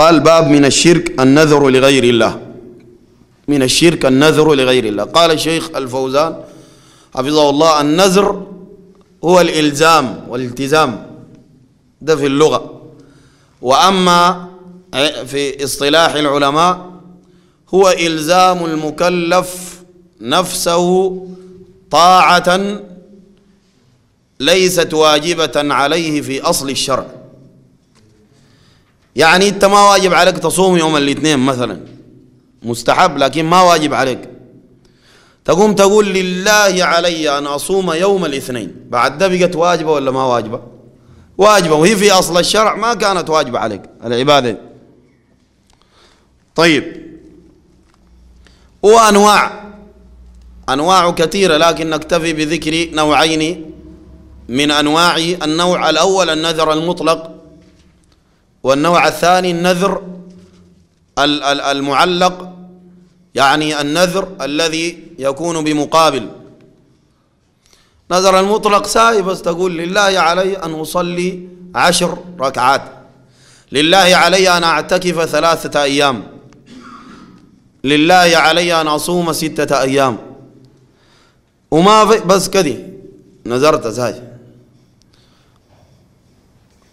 قال باب من الشرك النذر لغير الله من الشرك النذر لغير الله قال الشيخ الفوزان حفظه الله النذر هو الإلزام والالتزام ده في اللغة وأما في اصطلاح العلماء هو إلزام المكلف نفسه طاعة ليست واجبة عليه في أصل الشرع يعني انت ما واجب عليك تصوم يوم الاثنين مثلا مستحب لكن ما واجب عليك تقوم تقول لله علي ان اصوم يوم الاثنين بعد ده بقت واجبه ولا ما واجبه؟ واجبه وهي في اصل الشرع ما كانت واجبه عليك العباده طيب وانواع انواع كثيره لكن نكتفي بذكر نوعين من انواع النوع الاول النذر المطلق والنوع الثاني النذر المعلق يعني النذر الذي يكون بمقابل نذر المطلق ساي بس تقول لله علي أن أصلي عشر ركعات لله علي أن أعتكف ثلاثة أيام لله علي أن أصوم ستة أيام وما بس كذي نذرت ساي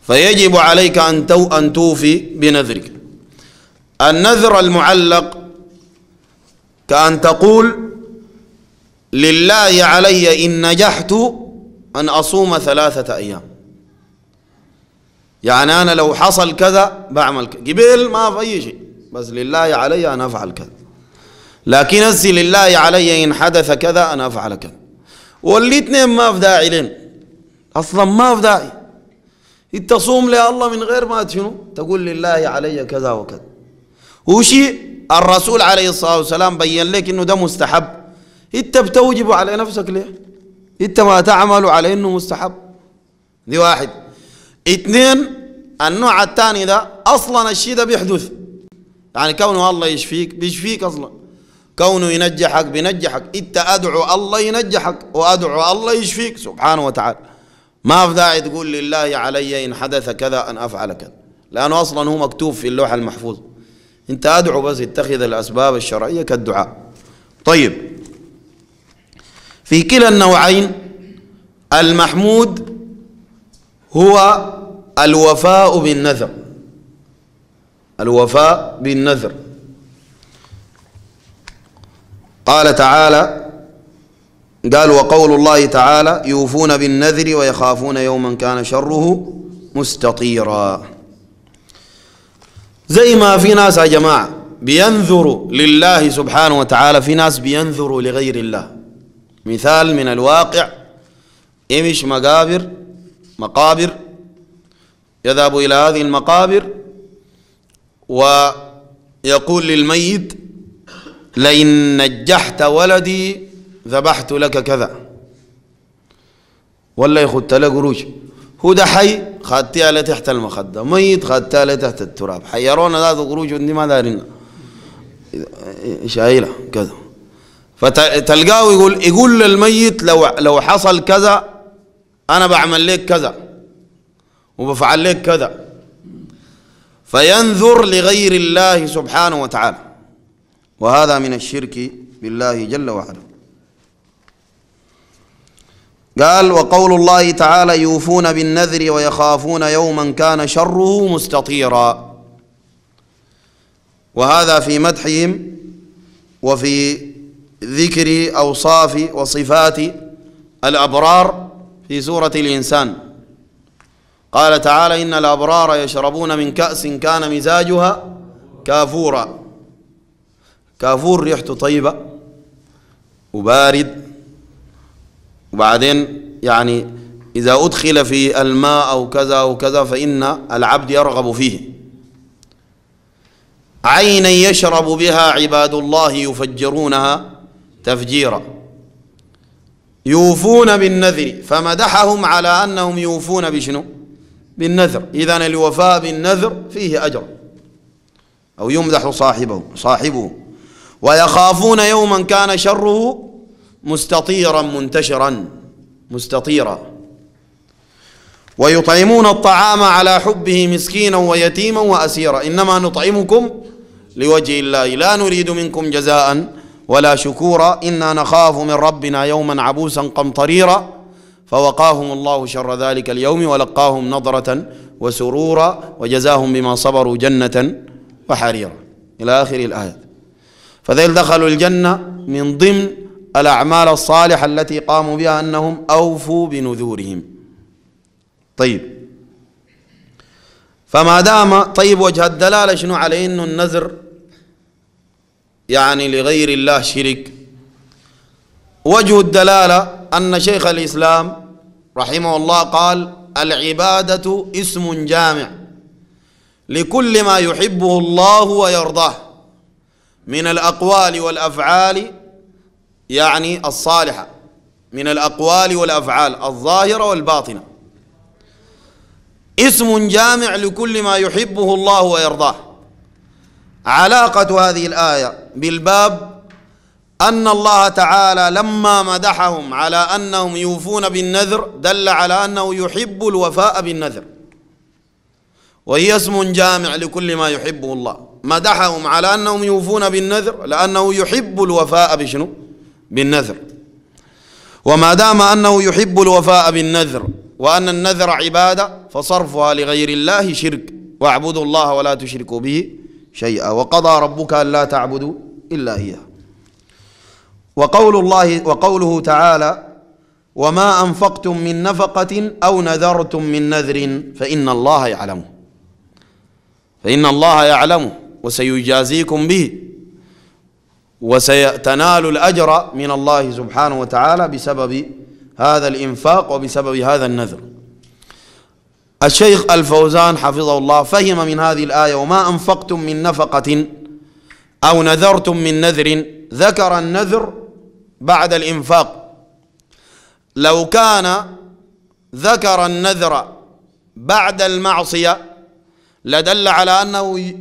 فيجب عليك أن تو أن توفي بنذرك النذر المعلق كأن تقول لله علي إن نجحت أن أصوم ثلاثة أيام يعني أنا لو حصل كذا بعمل كذا قبل ما في أي شيء بس لله علي أن أفعل كذا لكن أزي لله علي إن حدث كذا أن أفعل كذا والاثنين ما في داعي لين أصلا ما في داعي تصوم لله من غير ما شنو تقول لله علي كذا وكذا وشيء الرسول عليه الصلاة والسلام بين لك إنه ده مستحب أنت بتوجب على نفسك ليه أنت ما تعمل على إنه مستحب دي واحد اثنين النوع الثاني ده أصلا الشيء ده بيحدث يعني كونه الله يشفيك بيشفيك أصلا كونه ينجحك بينجحك أنت أدعو الله ينجحك وأدعو الله يشفيك سبحانه وتعالى ما في داعي تقول لله علي إن حدث كذا أن أفعل كذا لأنه أصلا هو مكتوب في اللوح المحفوظ أنت أدعو بس اتخذ الأسباب الشرعية كالدعاء طيب في كلا النوعين المحمود هو الوفاء بالنذر الوفاء بالنذر قال تعالى قال وقول الله تعالى يوفون بالنذر ويخافون يوما كان شره مستطيرا زي ما في ناس يا جماعة بينذروا لله سبحانه وتعالى في ناس بينذروا لغير الله مثال من الواقع امش مقابر مقابر يذهب إلى هذه المقابر ويقول للميت لئن نجحت ولدي ذبحت لك كذا ولا يخدت لك قروش هو ده حي خدتها على تحت المخدة ميت خدتها على تحت التراب حيرونا ذات قروش ودي ما دارين شايلة كذا فتلقاه يقول يقول للميت لو لو حصل كذا أنا بعمل لك كذا وبفعل لك كذا فينذر لغير الله سبحانه وتعالى وهذا من الشرك بالله جل وعلا قال وقول الله تعالى يوفون بالنذر ويخافون يوما كان شره مستطيرا وهذا في مدحهم وفي ذكر أوصاف وصفات الأبرار في سورة الإنسان قال تعالى إن الأبرار يشربون من كأس كان مزاجها كافورا كافور ريحته طيبة وبارد وبعدين يعني إذا أدخل في الماء أو كذا أو كذا فإن العبد يرغب فيه عينا يشرب بها عباد الله يفجرونها تفجيرا يوفون بالنذر فمدحهم على أنهم يوفون بشنو بالنذر إذا الوفاء بالنذر فيه أجر أو يمدح صاحبه صاحبه ويخافون يوما كان شره مستطيرا منتشرا مستطيرا ويطعمون الطعام على حبه مسكينا ويتيما واسيرا انما نطعمكم لوجه الله لا نريد منكم جزاء ولا شكورا انا نخاف من ربنا يوما عبوسا قمطريرا فوقاهم الله شر ذلك اليوم ولقاهم نضره وسرورا وجزاهم بما صبروا جنه وحريرا الى اخر الايه فذيل دخلوا الجنه من ضمن الأعمال الصالحة التي قاموا بها أنهم أوفوا بنذورهم طيب فما دام طيب وجه الدلالة شنو على أنه النذر يعني لغير الله شرك وجه الدلالة أن شيخ الإسلام رحمه الله قال العبادة اسم جامع لكل ما يحبه الله ويرضاه من الأقوال والأفعال يعني الصالحة من الأقوال والأفعال الظاهرة والباطنة اسم جامع لكل ما يحبه الله ويرضاه علاقة هذه الآية بالباب أن الله تعالى لما مدحهم على أنهم يوفون بالنذر دل على أنه يحب الوفاء بالنذر وهي اسم جامع لكل ما يحبه الله مدحهم على أنهم يوفون بالنذر لأنه يحب الوفاء بشنو؟ بالنذر وما دام أنه يحب الوفاء بالنذر وأن النذر عبادة فصرفها لغير الله شرك واعبدوا الله ولا تشركوا به شيئا وقضى ربك ألا تعبدوا إلا إياه وقول الله وقوله تعالى وما أنفقتم من نفقة أو نذرتم من نذر فإن الله يعلمه فإن الله يعلمه وسيجازيكم به وسيتنال الأجر من الله سبحانه وتعالى بسبب هذا الإنفاق وبسبب هذا النذر الشيخ الفوزان حفظه الله فهم من هذه الآية وما أنفقتم من نفقة أو نذرتم من نذر ذكر النذر بعد الإنفاق لو كان ذكر النذر بعد المعصية لدل على أنه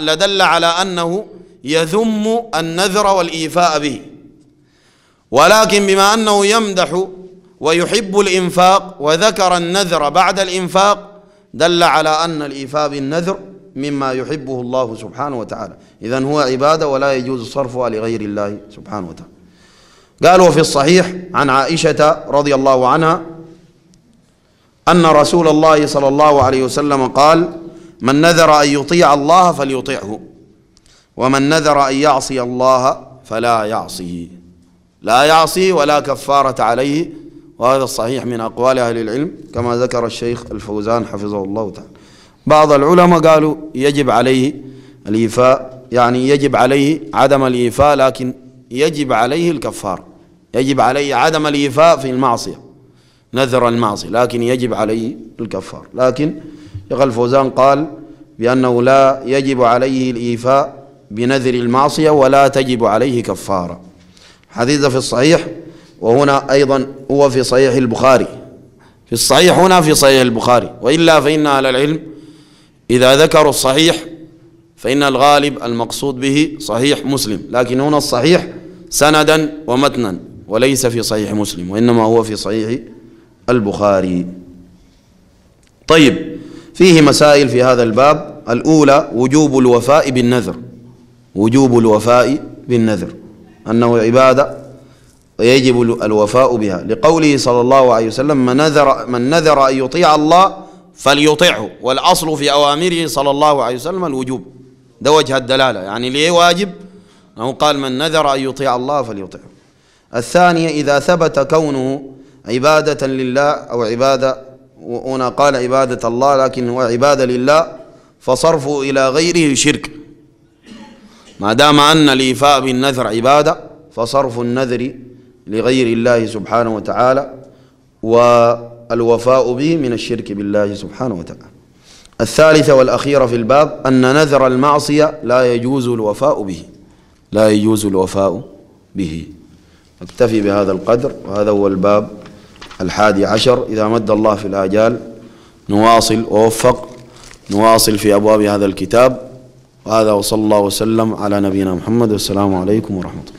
لدل على أنه يذم النذر والإيفاء به ولكن بما أنه يمدح ويحب الإنفاق وذكر النذر بعد الإنفاق دل على أن الإيفاء بالنذر مما يحبه الله سبحانه وتعالى إذا هو عبادة ولا يجوز صرفها لغير الله سبحانه وتعالى قال وفي الصحيح عن عائشة رضي الله عنها أن رسول الله صلى الله عليه وسلم قال من نذر أن يطيع الله فليطيعه ومن نذر أن يعصي الله فلا يعصيه لا يعصي ولا كفارة عليه وهذا الصحيح من أقوال أهل العلم كما ذكر الشيخ الفوزان حفظه الله تعالى بعض العلماء قالوا يجب عليه الإيفاء يعني يجب عليه عدم الإيفاء لكن يجب عليه الكفار يجب عليه عدم الإيفاء في المعصية نذر المعصية لكن يجب عليه الكفار لكن الفوزان قال بأنه لا يجب عليه الإيفاء بنذر المعصية ولا تجب عليه كفارة حديث في الصحيح وهنا أيضا هو في صحيح البخاري في الصحيح هنا في صحيح البخاري وإلا فإن أهل العلم إذا ذكروا الصحيح فإن الغالب المقصود به صحيح مسلم لكن هنا الصحيح سندا ومتنا وليس في صحيح مسلم وإنما هو في صحيح البخاري طيب فيه مسائل في هذا الباب الأولى وجوب الوفاء بالنذر وجوب الوفاء بالنذر أنه عبادة ويجب الوفاء بها لقوله صلى الله عليه وسلم من نذر من نذر أن يطيع الله فليطعه والأصل في أوامره صلى الله عليه وسلم الوجوب ده وجه الدلالة يعني ليه واجب أنه قال من نذر أن يطيع الله فليطعه الثانية إذا ثبت كونه عبادة لله أو عبادة هنا قال عبادة الله لكن هو عبادة لله فصرفه إلى غيره شرك ما دام أن الإيفاء بالنذر عبادة فصرف النذر لغير الله سبحانه وتعالى والوفاء به من الشرك بالله سبحانه وتعالى الثالثة والأخيرة في الباب أن نذر المعصية لا يجوز الوفاء به لا يجوز الوفاء به أكتفي بهذا القدر وهذا هو الباب الحادي عشر إذا مد الله في الآجال نواصل ووفق نواصل في أبواب هذا الكتاب وهذا وصلى الله وسلم على نبينا محمد والسلام عليكم ورحمة الله